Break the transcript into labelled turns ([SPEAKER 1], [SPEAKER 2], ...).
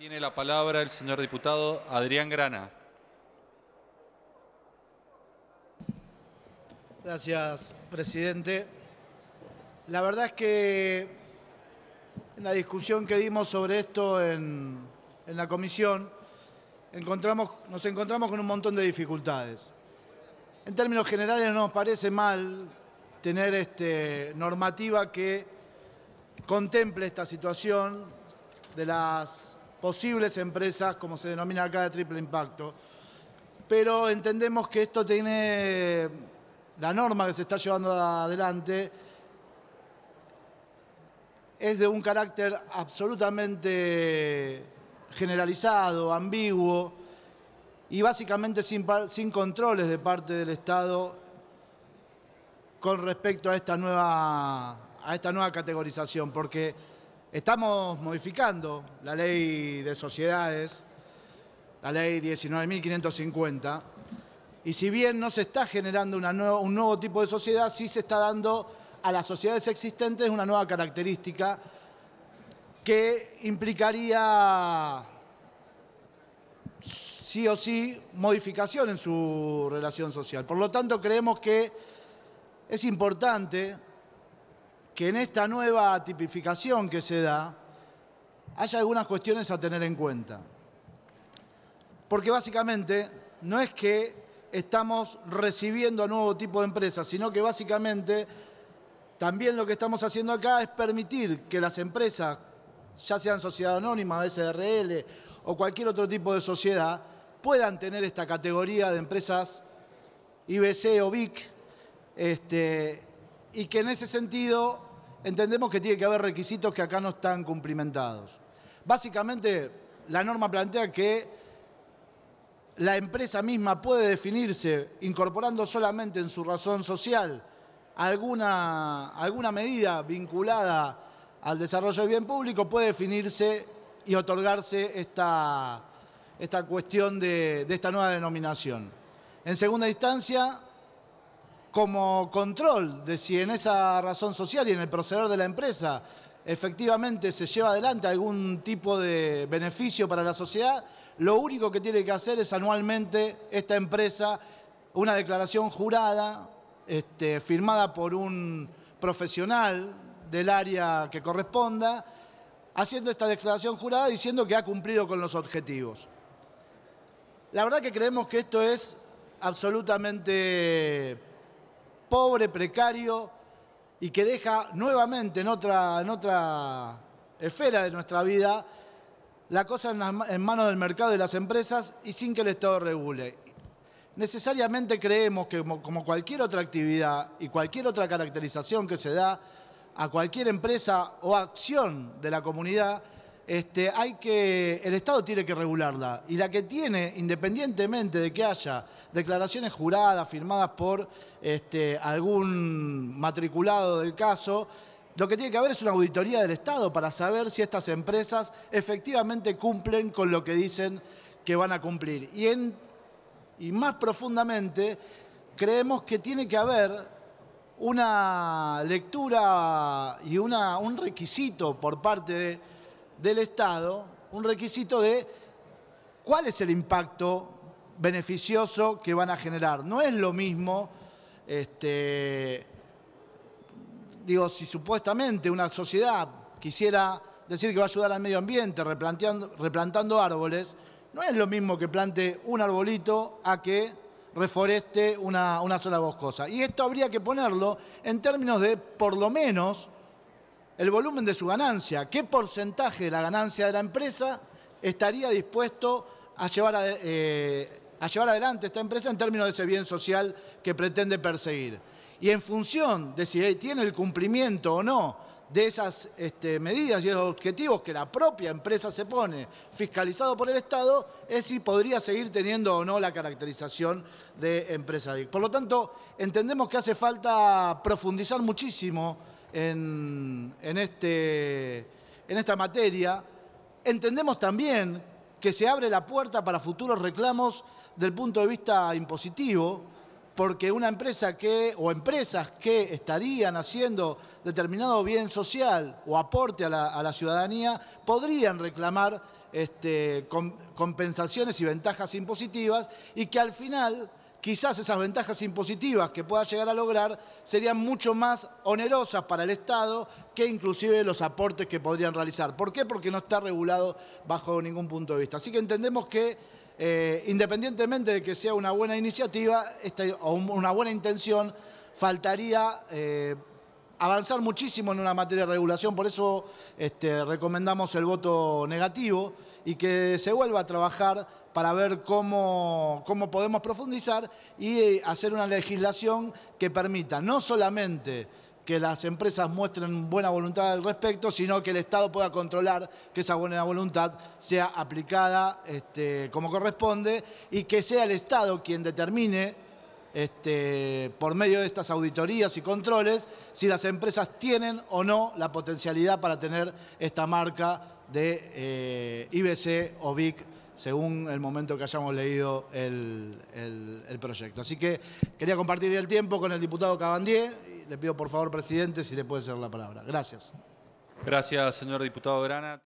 [SPEAKER 1] Tiene la palabra el señor diputado Adrián Grana. Gracias, presidente. La verdad es que en la discusión que dimos sobre esto en, la comisión, encontramos, nos encontramos con un montón de dificultades. En términos generales nos parece mal tener este, normativa que contemple esta situación de las posibles empresas, como se denomina acá, de triple impacto. Pero entendemos que esto tiene la norma que se está llevando adelante es de un carácter absolutamente generalizado, ambiguo y básicamente sin, sin controles de parte del Estado con respecto a esta nueva, a esta nueva categorización, porque Estamos modificando la ley de sociedades, la ley 19.550, y si bien no se está generando un nuevo tipo de sociedad, sí se está dando a las sociedades existentes una nueva característica que implicaría sí o sí modificación en su relación social. Por lo tanto, creemos que es importante que en esta nueva tipificación que se da haya algunas cuestiones a tener en cuenta. Porque básicamente no es que estamos recibiendo a nuevo tipo de empresas, sino que básicamente también lo que estamos haciendo acá es permitir que las empresas, ya sean sociedad anónima, SRL o cualquier otro tipo de sociedad, puedan tener esta categoría de empresas IBC o BIC, este, y que en ese sentido entendemos que tiene que haber requisitos que acá no están cumplimentados. Básicamente, la norma plantea que la empresa misma puede definirse incorporando solamente en su razón social alguna, alguna medida vinculada al desarrollo del bien público, puede definirse y otorgarse esta, esta cuestión de, de esta nueva denominación. En segunda instancia, como control de si en esa razón social y en el proceder de la empresa efectivamente se lleva adelante algún tipo de beneficio para la sociedad, lo único que tiene que hacer es anualmente esta empresa una declaración jurada este, firmada por un profesional del área que corresponda, haciendo esta declaración jurada diciendo que ha cumplido con los objetivos. La verdad que creemos que esto es absolutamente pobre, precario y que deja nuevamente en otra, en otra esfera de nuestra vida la cosa en, en manos del mercado y las empresas y sin que el Estado regule. Necesariamente creemos que como cualquier otra actividad y cualquier otra caracterización que se da a cualquier empresa o acción de la comunidad, este, hay que, el Estado tiene que regularla. Y la que tiene, independientemente de que haya declaraciones juradas, firmadas por este, algún matriculado del caso, lo que tiene que haber es una auditoría del Estado para saber si estas empresas efectivamente cumplen con lo que dicen que van a cumplir. Y, más profundamente, creemos que tiene que haber una lectura y un requisito por parte de del Estado un requisito de cuál es el impacto beneficioso que van a generar. No es lo mismo, este, digo, si supuestamente una sociedad quisiera decir que va a ayudar al medio ambiente replantando árboles, no es lo mismo que plante un arbolito a que reforeste una, una sola boscosa. Y esto habría que ponerlo en términos de, por lo menos, el volumen de su ganancia, qué porcentaje de la ganancia de la empresa estaría dispuesto a llevar, eh, a, llevar adelante esta empresa en términos de ese bien social que pretende perseguir. Y en función de si tiene el cumplimiento o no de esas este, medidas y esos objetivos que la propia empresa se pone, fiscalizado por el Estado, es si podría seguir teniendo o no la caracterización de empresa Por lo tanto, entendemos que hace falta profundizar muchísimo en, este, en esta materia, entendemos también que se abre la puerta para futuros reclamos del punto de vista impositivo, porque una empresa que, o empresas que estarían haciendo determinado bien social o aporte a la, ciudadanía, podrían reclamar este, compensaciones y ventajas impositivas y que al final quizás esas ventajas impositivas que pueda llegar a lograr serían mucho más onerosas para el Estado que inclusive los aportes que podrían realizar. ¿Por qué? Porque no está regulado bajo ningún punto de vista. Así que entendemos que eh, independientemente de que sea una buena iniciativa este, o una buena intención, faltaría... Eh, avanzar muchísimo en una materia de regulación, por eso este, recomendamos el voto negativo y que se vuelva a trabajar para ver cómo, podemos profundizar y eh, hacer una legislación que permita no solamente que las empresas muestren buena voluntad al respecto, sino que el Estado pueda controlar que esa buena voluntad sea aplicada este, como corresponde y que sea el Estado quien determine este, por medio de estas auditorías y controles si las empresas tienen o no la potencialidad para tener esta marca de eh, IBC o BIC según el momento que hayamos leído el, proyecto. Así que quería compartir el tiempo con el diputado Cabandier. Le pido por favor, presidente, si le puede ser la palabra. Gracias. Gracias, señor diputado Grana.